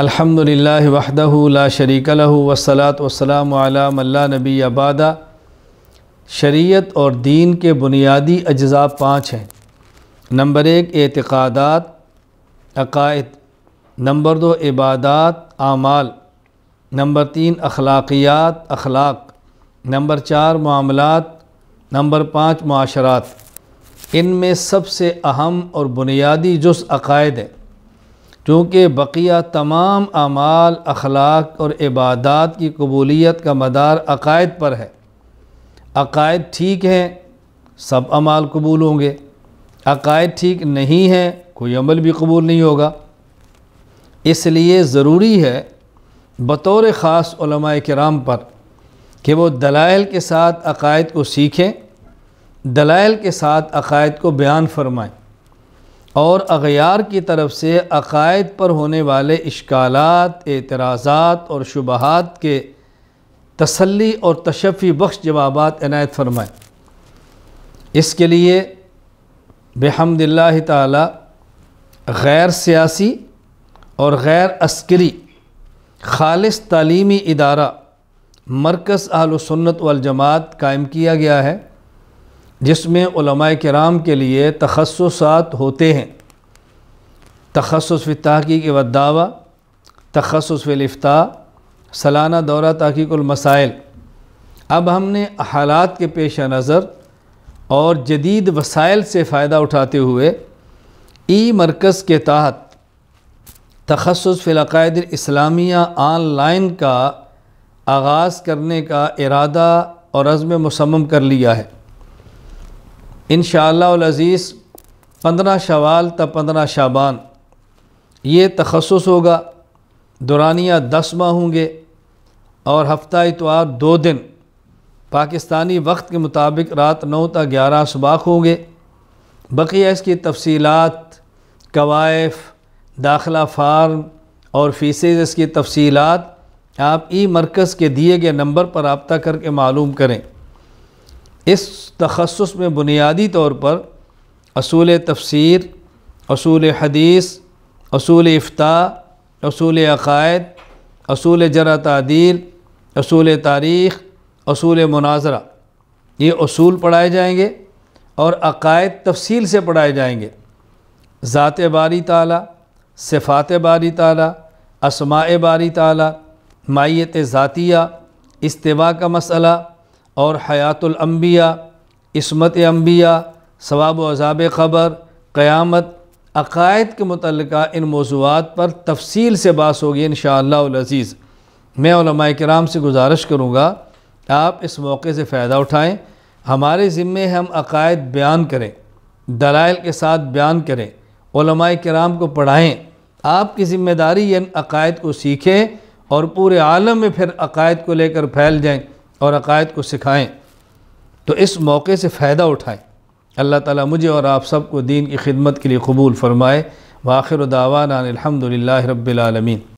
अल्हम्दुलिल्लाह वहदहु ला शरीक लहु वसलात वसलाम अला नबी आबादा शरीयत और दीन के बुनियादी अज्जा पाँच हैं नंबर एक एतक़ादात अकायद नंबर दो इबादत आमाल नंबर तीन अखलाकियात अखलाक नंबर चार मामलात नंबर पाँच माशरात इनमें सबसे अहम और बुनियादी जुस अकायद है चूँकि बकिया तमाम अमाल अखलाक और इबादत की कबूलीत का मदार अकायद पर है अकायद ठीक हैं सब अमाल कबूल होंगे अकायद ठीक नहीं हैं कोई अमल भी कबूल नहीं होगा इसलिए ज़रूरी है बतौर ख़ास कराम पर कि वो दलाइल के साथ अकायद को सीखें दलाइल के साथ अकायद को बयान फरमाएँ और अगियार की तरफ से अकायद पर होने वाले इश्कालात एतराज़ात और शुबहत के तसली और तशफ़ी बख्श जवाब इनायत फरमाएँ इसके लिए बेहमदिल्ल तैर गैर सियासी और गैर अस्करी ख़ालस तलीमी इदारा मरकज़ आलसन्नत वालजमात कायम किया गया है जिसमें कराम के लिए तखसात होते हैं तखसस तहकीक व दावा तखसस फ़िलफ्ता सालाना दौरा तहकीकमसाइल अब हमने हालात के पेश नज़र और जदीद वसाइल से फ़ायदा उठाते हुए ई मरकज़ के तहत तखसस फ़िलक़ायद इस्लामिया ऑनलाइन का आगाज़ करने का इरादा और अज़म मुसम कर लिया है इन शज़ीज़ पंद्रह शवाल त पंद्रह शाबान ये तखसस होगा दुरानिया दस माह होंगे और हफ्ता इतवार दो दिन पाकिस्तानी वक्त के मुताबिक रात नौ तक ग्यारह सुबाख होंगे बकिया इसकी तफसीत कवायफ दाखिला फार्म और फीसेज इसकी तफसीत आप ई मरकज़ के दिए गए नंबर पर रबता करके मालूम करें इस तखसस में बुनियादी तौर पर असूल तफसर असूल हदीस असूल इफ्ता असूल अक़ायद असूल जरा तदील असूल तारीख़ असूल मुनाजरा ये असूल पढ़ाए जाएंगे और अक़ायद तफसील से पढ़ाए जाएंगे ज़ात बारी ताला सिफ़ात बारी ताला असमाय बारी ताला माइत ज़ातिया इस्तवा का मसला और हयातुलम्बिया इसमत अम्बिया सवाब अजाब ख़बर क़यामत अकायद के मुतल इन मौजूद पर तफसील से बास होगी इन शज़ीज़ मैं कराम से गुजारिश करूँगा आप इस मौके से फ़ायदा उठाएँ हमारे ज़िम्मे हम अकायद बयान करें दलाइल के साथ बयान करें कराम को पढ़ाएँ आपकी ज़िम्मेदारी इन अकायद को सीखें और पूरे आलम में फिर अकायद को लेकर फैल जाएँ और अकायद को सिखाएं तो इस मौके से फ़ायदा उठाएं अल्लाह ताला मुझे और आप सबको दीन की खिदमत के लिए कबूल फ़रमाए वाखिर दावाना अलहमदिल्ला रबालमीन